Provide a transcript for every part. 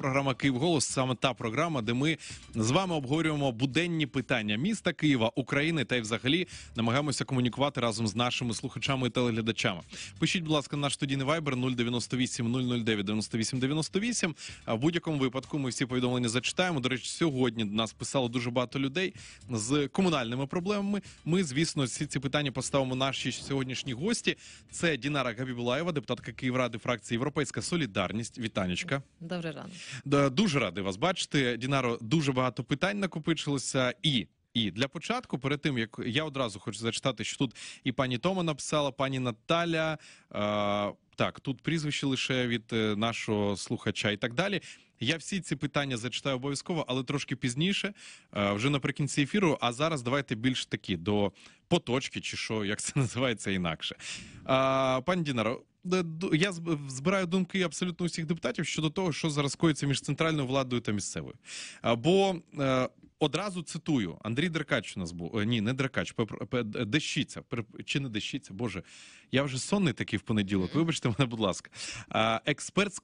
програма Київ Голос саме та програма, де ми з вами обговорюємо буденні питання міста Києва, України та й взагалі намагаємося комунікувати разом з нашими слухачами і телеглядачами. Пишіть, будь ласка, наш студійний вайбер 098 009 98 98. В будь-якому випадку ми всі повідомлення зачитаємо. До речі, сьогодні до нас писало дуже багато людей з комунальними проблемами. Ми, звісно, всі ці питання поставимо наші сьогоднішні гості. Це Дінара Габібулаєва, депутатка Київради фракції Європейська Солідарність. Вітанечка. Добрий ранок. Дуже радий вас бачити. Дінаро дуже багато питань накопичилося і. І для початку, перед тим як я одразу хочу зачитати, що тут і пані Тома написала, пані Наталя. Е, так, тут прізвище лише від е, нашого слухача і так далі. Я всі ці питання зачитаю обов'язково, але трошки пізніше, е, вже наприкінці ефіру. А зараз давайте більш такі до поточки, чи що, як це називається інакше. Е, пані Дінаро, я збираю думки абсолютно усіх депутатів щодо того, що зараз коїться між центральною владою та місцевою. Бо е, одразу цитую Андрій Деркач у нас був е, ні, не Деркач, Дещиця, чи не Дещиця, Боже, я вже сонний такий в понеділок. Вибачте мене, будь ласка, е, експерт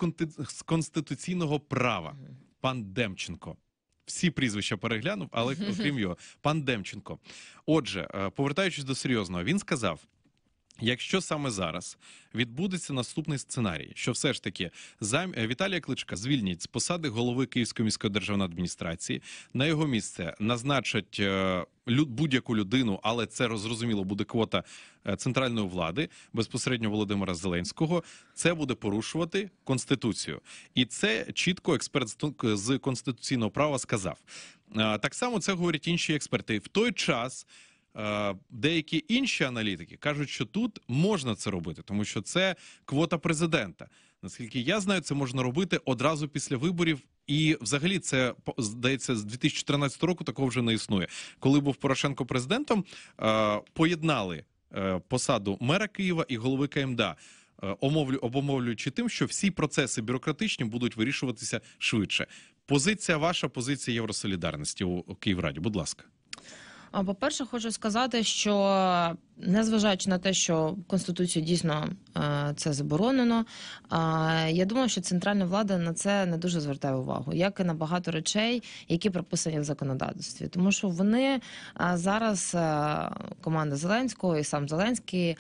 з конституційного права, пан Демченко. Всі прізвища переглянув, але окрім його, пан Демченко. Отже, е, повертаючись до серйозного, він сказав. Якщо саме зараз відбудеться наступний сценарій, що все ж таки зам... Е, Віталія Кличка звільнять з посади голови Київської міської державної адміністрації, на його місце назначать е, будь-яку людину, але це зрозуміло буде квота е, центральної влади безпосередньо Володимира Зеленського. Це буде порушувати конституцію, і це чітко експерт з конституційного права сказав. Так само це говорять інші експерти в той час. Е, деякі інші аналітики кажуть, що тут можна це робити, тому що це квота президента. Наскільки я знаю, це можна робити одразу після виборів. І, взагалі, це здається з 2013 року. Такого вже не існує. Коли був Порошенко президентом, е, поєднали е, посаду мера Києва і голови КМДА. Омовлю обумовлюючи тим, що всі процеси бюрократичні будуть вирішуватися швидше. Позиція ваша позиція Євросолідарності у Київраді. Будь ласка. По перше, хочу сказати, що незважаючи на те, що конституцію дійсно е, це заборонено, я думаю, що центральна влада на це не дуже звертає увагу, як і на багато речей, які прописані в законодавстві, тому що вони е, зараз е, команда Зеленського і сам Зеленський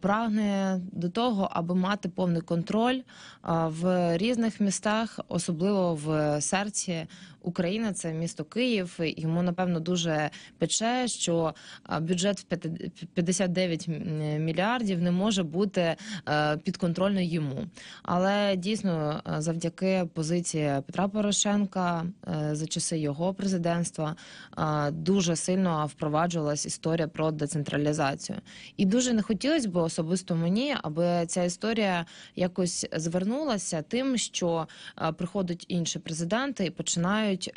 прагне до того, аби мати повний контроль в різних містах, особливо в серці Україна, це місто Київ. Йому напевно дуже пече, що бюджет в 59 мільярдів не може бути е, підконтрольно йому. Але дійсно, е, завдяки позиції Петра Порошенка е, за часи його президентства дуже сильно впроваджувалась історія про децентралізацію. І дуже не хотілося б особисто мені, аби ця історія якось звернулася тим, що приходять інші президенти і починають починають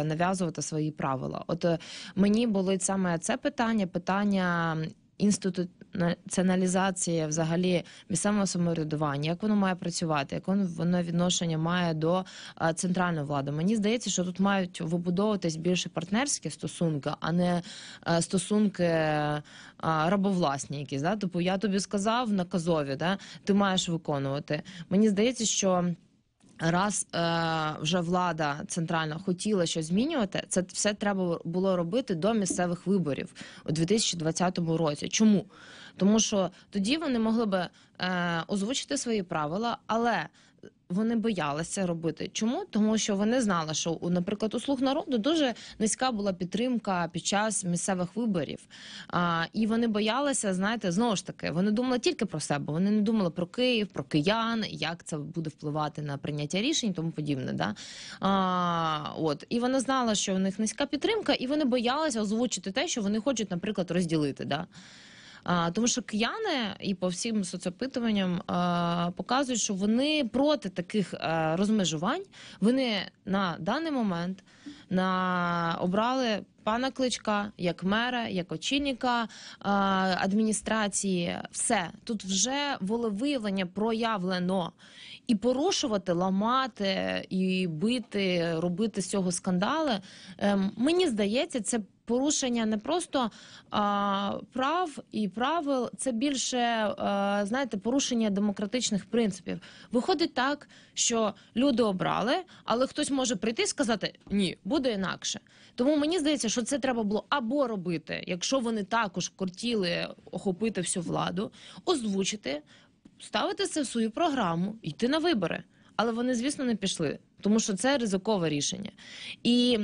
е, нав'язувати свої правила. От е, мені болить саме це питання, питання інституціоналізації взагалі місцевого самоврядування, як воно має працювати, як воно відношення має до е, центральної влади. Мені здається, що тут мають вибудовуватись більше партнерські стосунки, а не е, стосунки е, рабовласні. Якісь да? Тобто я тобі сказав наказові, да? ти маєш виконувати. Мені здається, що. Раз е, вже влада центральна хотіла щось змінювати, це все треба було робити до місцевих виборів у 2020 році. Чому? Тому що тоді вони могли би е, озвучити свої правила, але вони боялися робити. Чому? Тому що вони знали, що наприклад, у слуг народу дуже низька була підтримка під час місцевих виборів. А, І вони боялися, знаєте, знову ж таки, вони думали тільки про себе. Вони не думали про Київ, про киян, як це буде впливати на прийняття рішень, тому подібне. Да? А, от. І вони знали, що у них низька підтримка, і вони боялися озвучити те, що вони хочуть, наприклад, розділити. Да? А, Тому що кияни і по всім соцопитуванням показують, що вони проти таких розмежувань. Вони на даний момент на обрали пана кличка як мера, як очільника адміністрації. Все тут вже волевиявлення проявлено і порушувати, ламати і бити, робити з цього скандали. Ем, мені здається, це порушення не просто а, прав і правил, це більше а, знаєте порушення демократичних принципів. Виходить так, що люди обрали, але хтось може прийти і сказати ні, буде інакше. Тому мені здається, що це треба було або робити, якщо вони також кортіли охопити всю владу, озвучити, ставити це в свою програму, йти на вибори. Але вони, звісно, не пішли, тому що це ризикове рішення і.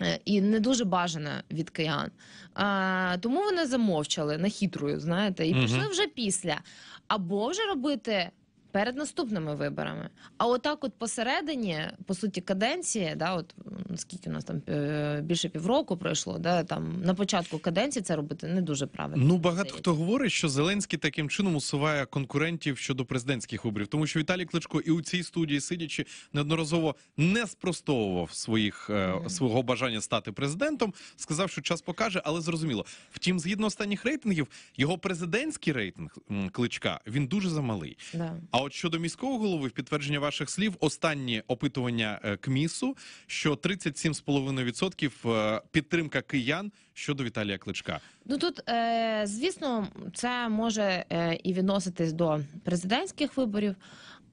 Е, і не дуже бажана від киян, А, тому вони замовчали на нахитрую, знаєте, і пішли вже після. Або вже робити перед наступними виборами. А отак, от посередині, по суті, каденції, да, от скільки у нас там е, більше півроку пройшло, да там на початку каденції це робити не дуже правильно. Ну багато хто говорить, що Зеленський таким чином усуває конкурентів щодо президентських виборів, тому що Віталій Кличко і у цій студії сидячи неодноразово не спростовував своїх mm. свого бажання стати президентом, сказав, що час покаже, але зрозуміло. Втім, згідно останніх рейтингів, його президентський рейтинг кличка він дуже замалий. Да. А от щодо міського голови, в підтвердження ваших слів, останнє опитування е, КМІСу, що 37,5% е, підтримка киян щодо Віталія Кличка. Ну тут е, звісно, це може і відноситись до президентських виборів.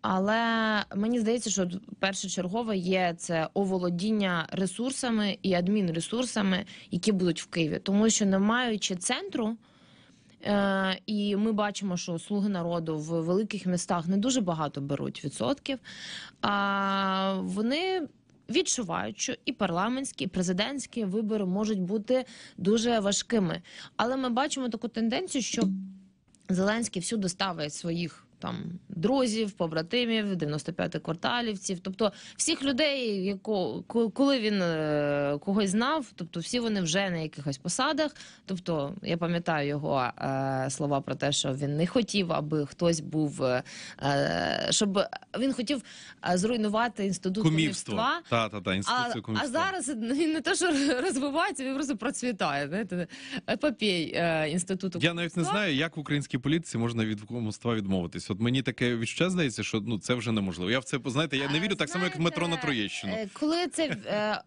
Але мені здається, що першочергове є це оволодіння ресурсами і адмінресурсами, які будуть в Києві, тому що не маючи центру, Е, і ми бачимо, що слуги народу в великих містах не дуже багато беруть відсотків. А вони. Відчувають, що і парламентські, і президентські вибори можуть бути дуже важкими, але ми бачимо таку тенденцію, що Зеленський всюди ставить своїх там друзів, побратимів, 95 кварталівців, тобто всіх людей, яко коли він е, когось знав, тобто всі вони вже на якихось посадах. Тобто, я пам'ятаю його е, слова про те, що він не хотів, аби хтось був, е, е щоб він хотів е, зруйнувати інститут Кумівство. кумівства. Та, та, та, інституцію кумівства. А, а зараз він не те, що розвивається, він просто процвітає. Знаєте, епопій е, інституту. Я кумівства. навіть не знаю, як в українській політиці можна від кумівства відмовитися. От мені таке відчуття здається, що ну це вже неможливо. Я в це знаєте, я не вірю так само, як в метро на Троєщину. Е, коли це е,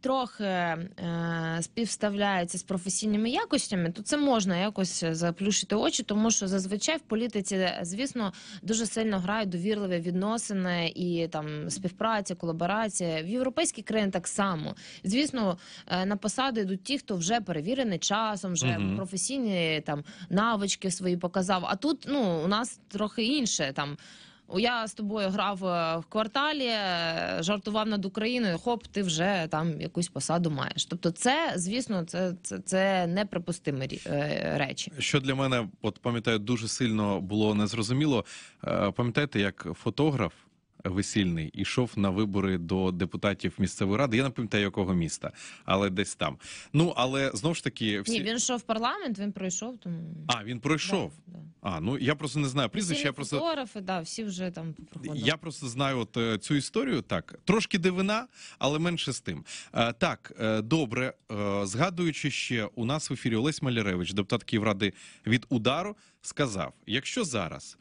трохи е, співставляється з професійними якостями, то це можна якось е, заплющити очі, тому що зазвичай в політиці, е, звісно, дуже сильно грають довірливі відносини і там співпраця, колаборація. В європейській країні так само. Звісно, е, на посади йдуть ті, хто вже перевірений часом, вже угу. професійні там навички свої показав. А тут ну у нас трохи інше там я з тобою грав е, в кварталі, е, жартував над Україною. Хоп, ти вже там якусь посаду маєш. Тобто, це звісно, це це, це неприпустимі е, речі. Що для мене, от пам'ятаю, дуже сильно було незрозуміло. Пам'ятаєте, як фотограф весільний ішов на вибори до депутатів місцевої ради. Я не пам'ятаю якого міста, але десь там. Ну але знову ж таки, всі... Ні, він йшов в парламент. Він пройшов тому. А він пройшов. Да, да. А ну я просто не знаю. Прізвище я просто фотографи, да, всі вже там проходили. Я просто знаю от е, цю історію. Так трошки дивина, але менше з тим. Е, так е, добре, згадуючи ще у нас в ефірі Олесь Маляревич, депутат Київради від удару, сказав: якщо зараз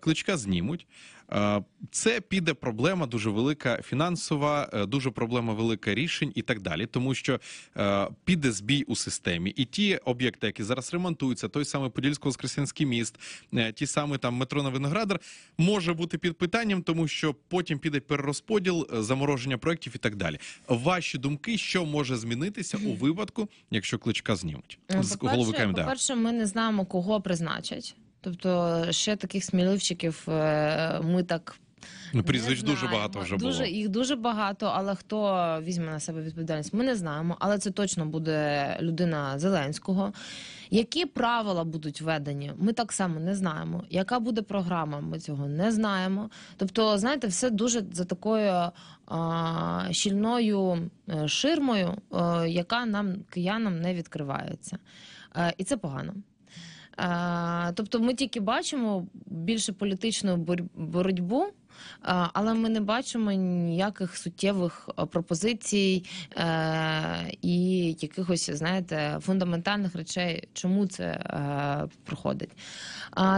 кличка знімуть. Е, це піде проблема дуже велика фінансова, е, дуже проблема велика рішень і так далі, тому що е, піде збій у системі. І ті об'єкти, які зараз ремонтуються, той самий подільсько воскресенський міст, ті самі там метро на Виноградар, може бути під питанням, тому що потім піде перерозподіл, замороження проєктів і так далі. Ваші думки, що може змінитися у випадку, якщо кличка знімуть з голови КМДА? По перше, ми не знаємо, кого призначать. Тобто ще таких сміливчиків е, ми так. Ну, прізвищ дуже багато вже дуже, Їх дуже багато, але хто візьме на себе відповідальність, ми не знаємо. Але це точно буде людина Зеленського. Які правила будуть введені, ми так само не знаємо. Яка буде програма, ми цього не знаємо. Тобто, знаєте, все дуже за такою а, щільною е, ширмою, а, е, яка нам киянам не відкривається. А, і це погано. Тобто ми тільки бачимо більше політичну боротьбу. Але ми не бачимо ніяких суттєвих е, пропозицій е, і якихось, знаєте, фундаментальних речей, чому це е, проходить.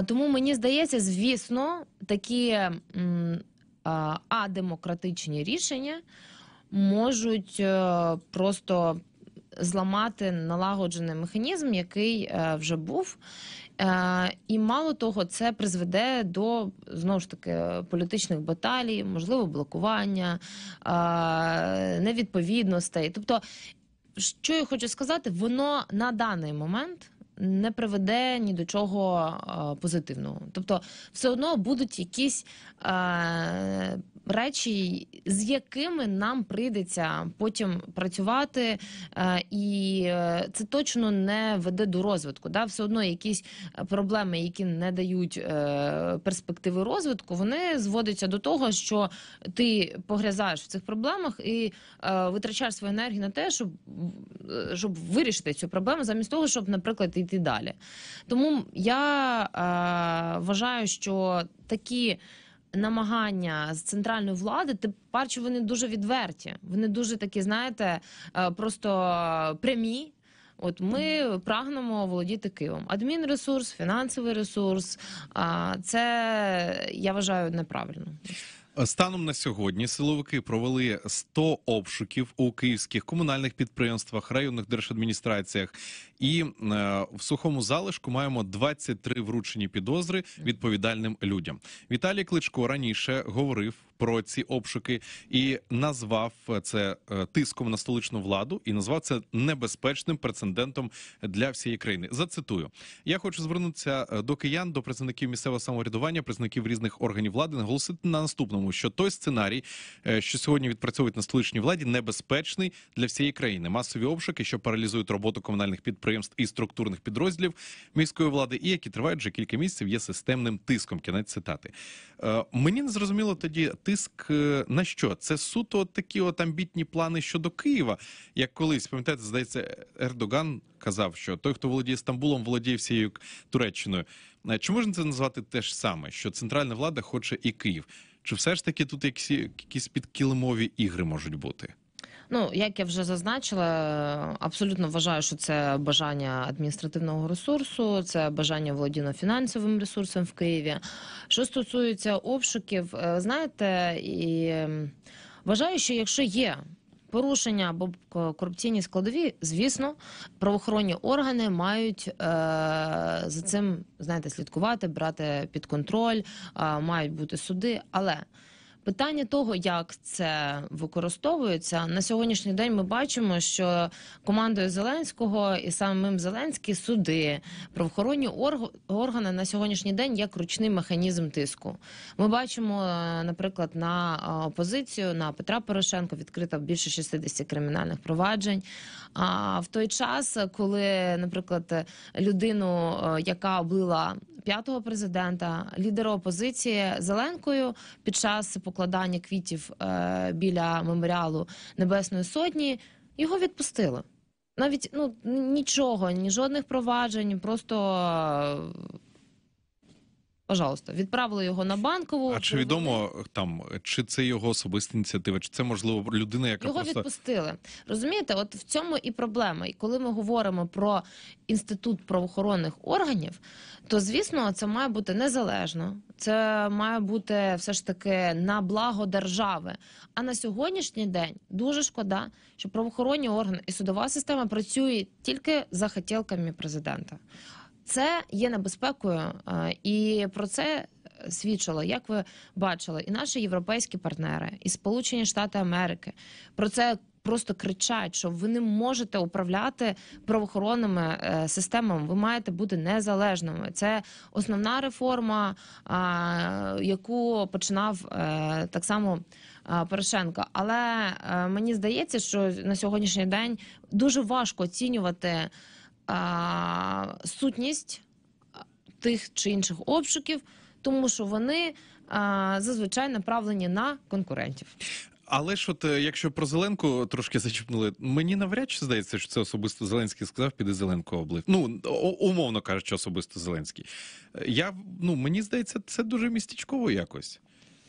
Тому мені здається, звісно, такі адемократичні рішення можуть просто зламати налагоджений механізм, який е, вже був. Е, і мало того, це призведе до знову ж таки політичних баталій, можливо, блокування, е, невідповідностей. Тобто, що я хочу сказати, воно на даний момент. Не приведе ні до чого позитивного, тобто все одно будуть якісь а, речі, з якими нам прийдеться потім працювати, е, і е, це точно не веде до розвитку. Да? Все одно якісь е, проблеми, які не дають перспективи розвитку, вони зводяться до того, що ти погрязаєш в цих проблемах і витрачаєш свою енергію на те, щоб щоб вирішити цю проблему, замість того, щоб, наприклад, йти далі. Тому я вважаю, що такі намагання з центральної влади, ти паче вони дуже відверті. Вони дуже такі, знаєте, е, просто прямі. От ми прагнемо володіти Києвом. Адмінресурс, фінансовий ресурс це я вважаю неправильно. Станом на сьогодні силовики провели 100 обшуків у київських комунальних підприємствах, районних держадміністраціях, і е, в сухому залишку маємо 23 вручені підозри відповідальним людям. Віталій Кличко раніше говорив про ці обшуки і назвав це е, тиском на столичну владу і назвав це небезпечним прецедентом для всієї країни. Зацитую, я хочу звернутися е, до киян, до представників місцевого самоврядування, представників різних органів влади, наголосити на наступному, що той сценарій, е, що сьогодні відпрацьовують на столичній владі, небезпечний для всієї країни. Масові обшуки, що паралізують роботу комунальних підприємств і структурних підрозділів міської влади, і які тривають вже кілька місяців, є системним тиском. Кінець цитати мені не зрозуміло тоді ти тиск е, на що? Це суто такі от амбітні плани щодо Києва, як колись пам'ятаєте, здається, Ердоган казав, що той, хто володіє Стамбулом, володіє всією Туреччиною. Е, чи можна це назвати те ж саме? Що центральна влада хоче і Київ? Чи все ж таки тут якісь якісь підкілимові ігри можуть бути? Ну як я вже зазначила, абсолютно вважаю, що це бажання адміністративного ресурсу, це бажання володіння фінансовим ресурсом в Києві. Що стосується обшуків, е, знаєте, і вважаю, що якщо є. Порушення або корупційні складові, звісно, правоохоронні органи мають е, за цим знаєте, слідкувати, брати під контроль, е, мають бути суди. Але Питання того, як це використовується на сьогоднішній день. Ми бачимо, що командою Зеленського і самим Зеленським суди правоохоронні органи на сьогоднішній день як ручний механізм тиску. Ми бачимо, е, наприклад, на е, опозицію на Петра Порошенка відкрито більше 60 кримінальних проваджень. А в той час, коли, наприклад, людину, е, яка облила п'ятого президента, лідера опозиції Зеленкою під час покладання квітів е, біля меморіалу Небесної Сотні, його відпустили. Навіть ну нічого, ні жодних проваджень, просто Пожалуйста, відправили його на банкову. А чи відомо там чи це його особиста ініціатива? Чи це можливо людина, яка його просто... відпустили? Розумієте, от в цьому і проблема. І коли ми говоримо про інститут правоохоронних органів, то звісно це має бути незалежно, це має бути все ж таки на благо держави. А на сьогоднішній день дуже шкода, що правоохоронні органи і судова система працює тільки за хотілками президента. Це є небезпекою, е, і про це свідчило, як ви бачили, і наші європейські партнери, і Сполучені Штати Америки про це просто кричать, що ви не можете управляти правоохоронними е, системами. Ви маєте бути незалежними. Це основна реформа, яку починав е, так само. Порошенко. але мені здається, що на сьогоднішній день дуже важко оцінювати а, сутність тих чи інших обшуків, тому що вони а, зазвичай направлені на конкурентів. Але ж от е, якщо про Зеленку трошки зачіпнули, мені навряд чи здається, що це особисто Зеленський сказав, піде Зеленко облив. Ну умовно кажучи, особисто Зеленський. Е, я ну мені здається, це дуже містечково якось.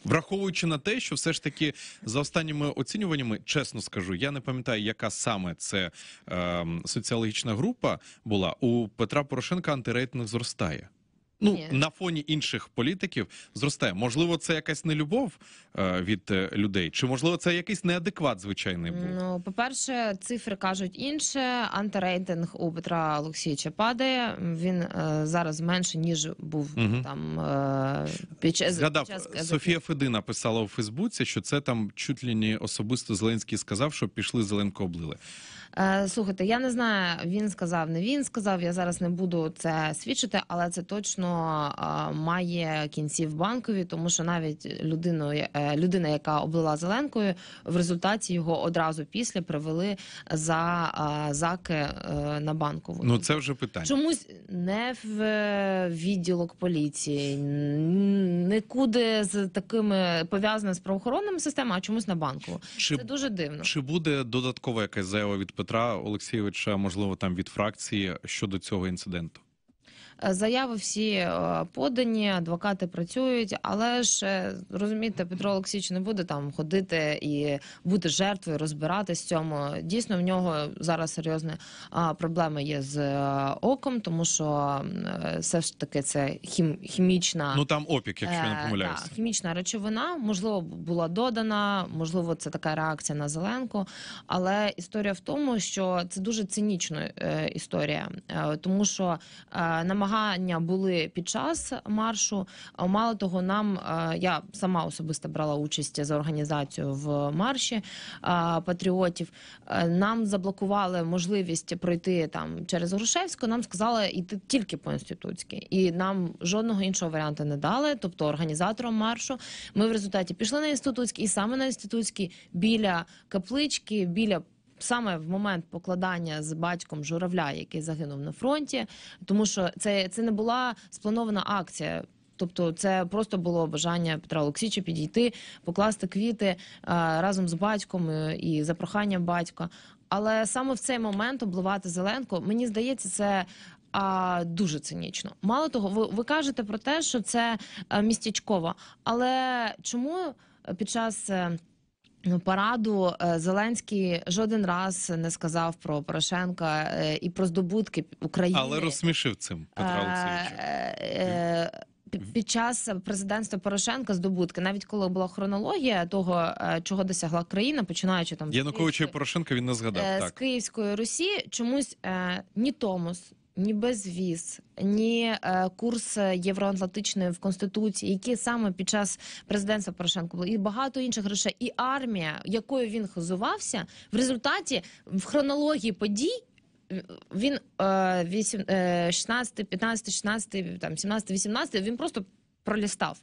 Враховуючи на те, що все ж таки за останніми оцінюваннями, чесно скажу, я не пам'ятаю, яка саме це е, соціологічна група була у Петра Порошенка антирейтинг зростає. Ну Ні. на фоні інших політиків зростає. Можливо, це якась нелюбов е, від е, людей, чи можливо це якийсь неадекват звичайний був? Ну, по перше, цифри кажуть інше. Антирейтинг у Петра Олексійовича падає. Він е, зараз менше ніж був Мгм. там е, під час, Згадав, під час Софія Федина писала у Фейсбуці, що це там чуть ли не особисто Зеленський сказав, що пішли Зеленко облили. Е, слухайте, я не знаю, він сказав, не він сказав. Я зараз не буду це свідчити, але це точно е, має кінці в банкові, тому що навіть людину, е, людина, яка облила зеленкою, в результаті його одразу після привели за заки на банкову. Ну це вже питання. Чомусь не в відділок поліції, нікуди з такими пов'язаними з правоохоронними системами, а чомусь на банку. Чи, це дуже дивно. Чи буде додаткова якась заява від? Петра Олексійовича, можливо, там від фракції щодо цього інциденту. Заяви всі е, подані, адвокати працюють, але ж е, розумієте, Петро Олексійович не буде там ходити і бути жертвою, розбиратись в цьому. Дійсно, в нього зараз серйозні проблеми є з е, оком, тому що все ж таки це хім, хімічна. Ну там опік, якщо я не помиляюся. та, хімічна речовина, можливо, була додана, можливо, це така реакція на Зеленку. Але історія в тому, що це дуже цинічна е, історія, тому що е, намагається змагання були під час маршу. Мало того, нам я сама особисто брала участь за організацію в марші патріотів. Нам заблокували можливість пройти там через Грушевську. Нам сказали йти тільки по інститутськи, і нам жодного іншого варіанту не дали. Тобто організаторам маршу ми в результаті пішли на інститутський, і саме на Інститутській біля каплички, біля саме в момент покладання з батьком журавля, який загинув на фронті, тому що це, це не була спланована акція. Тобто це просто було бажання Петра Олексійовича підійти, покласти квіти е, разом з батьком е, і за проханням батька. Але саме в цей момент обливати Зеленко, мені здається, це а, дуже цинічно. Мало того, ви, ви кажете про те, що це е, містячково. Але чому під час Ну, Параду е, Зеленський жоден раз не сказав про Порошенка е, і про здобутки України, але розсмішив цим Петра е, Олексійовича. Під час президентства Порошенка здобутки, навіть коли була хронологія того, чого досягла країна, починаючи там Януковича і Порошенка, він не згадав з так. Київської Русі, чомусь е, ні Томос, ні безвіз, ні е, курс євроатлантичної в конституції, які саме під час президентства Порошенко були, і багато інших грошей. і армія, якою він хозувався, в результаті в хронології подій. Він 16, 15, 16, там 17, 18, він просто пролістав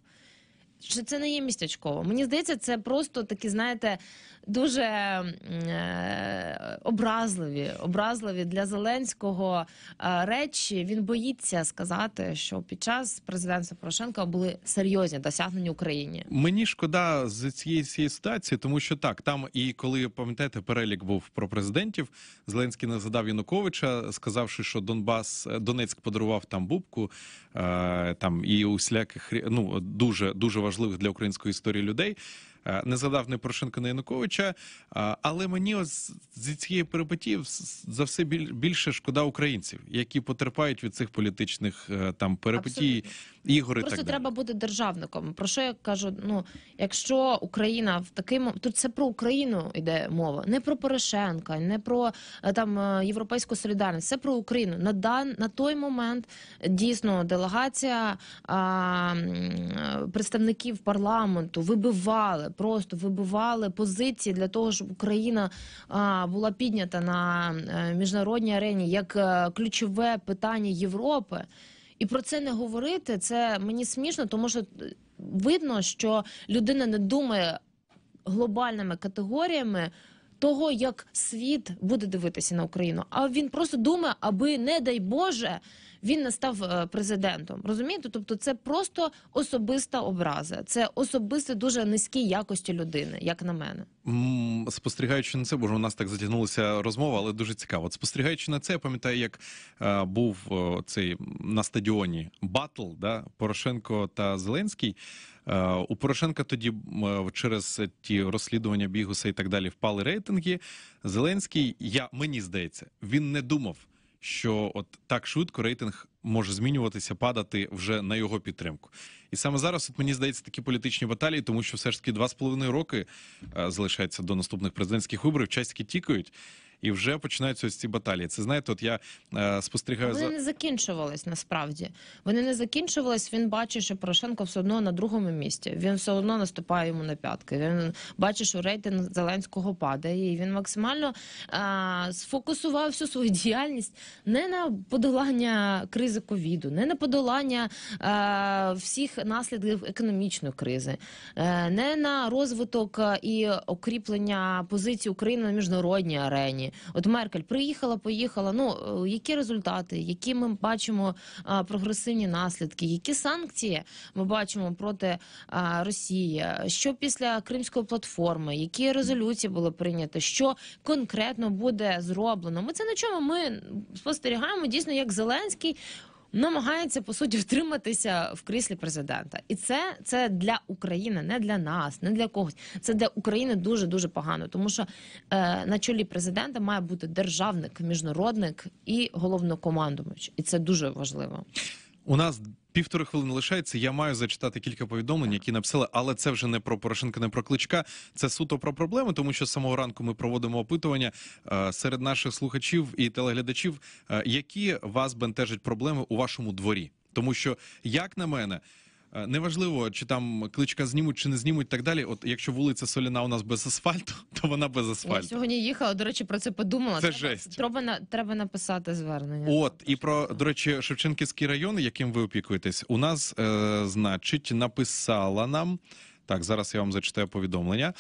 що це не є містячково. Мені здається, це просто такі, знаєте, дуже е, образливі образливі для Зеленського е, речі. Він боїться сказати, що під час президентства Порошенка були серйозні досягнення Україні. Мені шкода з цієї цієї ситуації, тому що так там і коли пам'ятаєте, перелік був про президентів. Зеленський не задав Януковича, сказавши, що Донбас е, Донецьк подарував там бубку е, там і усіляких ну дуже дуже важливо важливих для української історії людей. Е, не згадав не Порошенко, не Януковича, е, але мені ось зі цієї перепиті за все більше шкода українців, які потерпають від цих політичних е, там перепитій. Абсолютно. Ну, ігори. Просто так треба бути державником. Про що я кажу? Ну якщо Україна в такий тут це про Україну йде мова, не про Порошенка, не про е, там е, європейську солідарність, це про Україну. На дан на той момент дійсно делегація а, е, представників парламенту вибивали, просто вибивали позиції для того, щоб Україна а, була піднята на міжнародній арені як ключове питання Європи. І про це не говорити це мені смішно, тому що е, видно, що людина не думає глобальними категоріями того, як світ буде дивитися на Україну. А він просто думає, аби не дай Боже він не став е, президентом. Розумієте? Тобто, це просто особиста образа, це особисте дуже низькі якості людини, як на мене. Спостерігаючи на це, бо у нас так затягнулася розмова, але дуже цікаво. спостерігаючи на це, я пам'ятаю, як е, був е, цей на стадіоні Батл да Порошенко та Зеленський. Е, у Порошенка тоді е, через ті розслідування бігуса і так далі впали рейтинги. Зеленський, я мені здається, він не думав, що от так швидко рейтинг може змінюватися, падати вже на його підтримку. І саме зараз от мені здається такі політичні баталії, тому що все ж таки два з половиною роки е, залишається до наступних президентських виборів. Часки тікають і вже починаються ось ці баталії. Це знаєте, от я е, спостерігаю вони за... не закінчувались насправді. Вони не закінчувались. Він бачить, що Порошенко все одно на другому місці. Він все одно наступає йому на п'ятки. Він бачить, що рейтинг Зеленського падає. і Він максимально е, сфокусував всю свою діяльність не на подолання кризи ковіду, не на подолання е, всіх наслідків економічної кризи, е, не на розвиток і укріплення позиції України на міжнародній арені. От Меркель приїхала, поїхала. Ну е, які результати, які ми бачимо прогресивні наслідки, які санкції ми бачимо проти Росії? Що після Кримської платформи, які резолюції були прийняті, що конкретно буде зроблено? Ми це на чому ми спостерігаємо дійсно, як Зеленський намагається по суті втриматися в кріслі президента, і це це для України, не для нас, не для когось. Це для України дуже дуже погано, тому що е, на чолі президента має бути державник, міжнародник і головнокомандувач, і це дуже важливо. У нас Півтори хвилини лишається. Я маю зачитати кілька повідомлень, які написали, але це вже не про Порошенка, не про кличка. Це суто про проблеми, тому що з самого ранку ми проводимо опитування е, серед наших слухачів і телеглядачів, е, які вас бентежать проблеми у вашому дворі, тому що як на мене. Е, неважливо, чи там кличка знімуть, чи не знімуть, так далі. От якщо вулиця Соліна у нас без асфальту, то вона без асфальту. Я сьогодні їхала. До речі, про це подумала. Це треба, жесть. Треба на треба написати звернення. От і про до речі, Шевченківський район, яким ви опікуєтесь, у нас е, значить написала нам. Так, зараз я вам зачитаю повідомлення.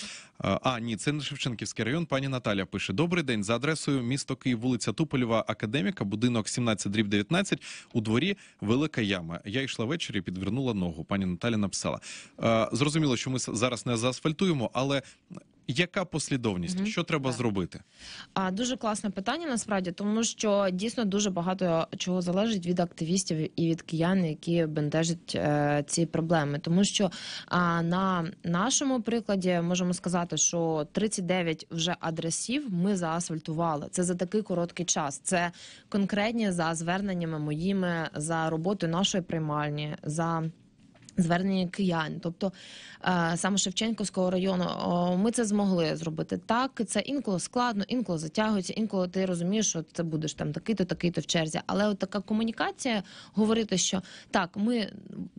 Е, а ні, це не Шевченківський район. Пані Наталя пише: Добрий день за адресою місто Київ, вулиця Туполєва, академіка, будинок 17, дріб 19, у дворі велика яма. Я йшла ввечері, підвернула ногу. Пані Наталя написала. Е, зрозуміло, що ми зараз не заасфальтуємо, але яка послідовність, mm -hmm. що треба так. зробити? А дуже класне питання насправді, тому що дійсно дуже багато чого залежить від активістів і від киян, які бентежать е, ці проблеми. Тому що а, на нашому прикладі можемо сказати, що 39 вже адресів ми заасфальтували. Це за такий короткий час. Це конкретні за зверненнями моїми за роботою нашої приймальні. за Звернення киян, тобто е, саме Шевченківського району, ми це змогли зробити так. Це інколи складно, інколи затягується, інколи ти розумієш, що це будеш там такий-то, такий-то в черзі. Але от така комунікація говорити, що так, ми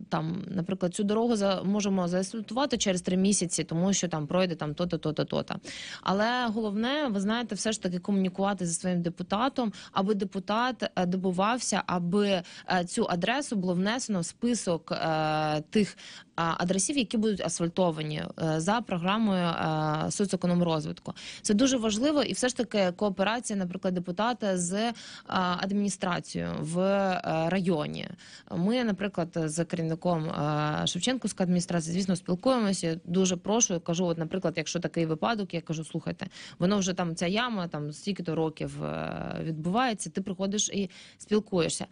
там, наприклад, цю дорогу можемо заасфальтувати через три місяці, тому що там пройде там то-то, то-то, то-то. Але головне, ви знаєте, все ж таки комунікувати зі своїм депутатом, аби депутат е, добувався, аби е, цю адресу було внесено в список тих адресів, які будуть асфальтовані е, за програмою е, соцекономрозвитку. Це дуже важливо, і все ж таки кооперація, наприклад, депутата з е, адміністрацією в районі. Ми, наприклад, з керівником Шевченкоської адміністрації, звісно, спілкуємося. Дуже прошу. Кажу, от, наприклад, якщо такий випадок, я кажу, слухайте, воно вже там ця яма, там стільки-то років відбувається. Ти приходиш і спілкуєшся.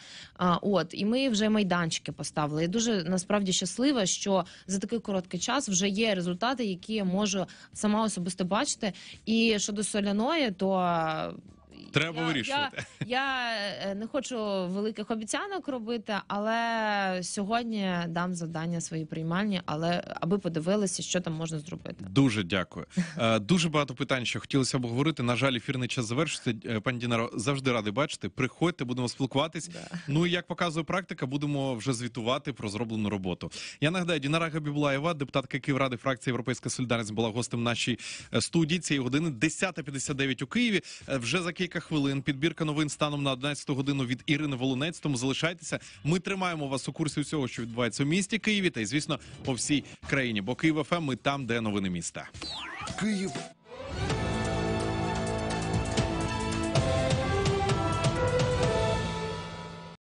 От і ми вже майданчики поставили. Я Дуже насправді щаслива, що за такий короткий час вже є результати, які я можу сама особисто бачити. І щодо соляної, то треба я, вирішувати. Я, я е, не хочу великих обіцянок робити, але сьогодні дам завдання свої приймальні, але аби подивилися, що там можна зробити. Дуже дякую. Е, дуже багато питань, що хотілося б говорити. На жаль, ефірний час завершиться. Е, пані Дінаро, завжди радий бачити. Приходьте, будемо спілкуватись. Да. Ну і як показує практика, будемо вже звітувати про зроблену роботу. Я нагадаю, Дінара Габібулаєва, депутатка Київради фракції Європейська Солідарність, була гостем нашій студії цієї години. 10.59 у Києві. Вже за кілька кілька хвилин. Підбірка новин станом на 11 годину від Ірини Волонець. Тому залишайтеся. Ми тримаємо вас у курсі усього, що відбувається у місті Києві, та й звісно по всій країні. Бо Київ ФМ ем, ми там, де новини міста. Київ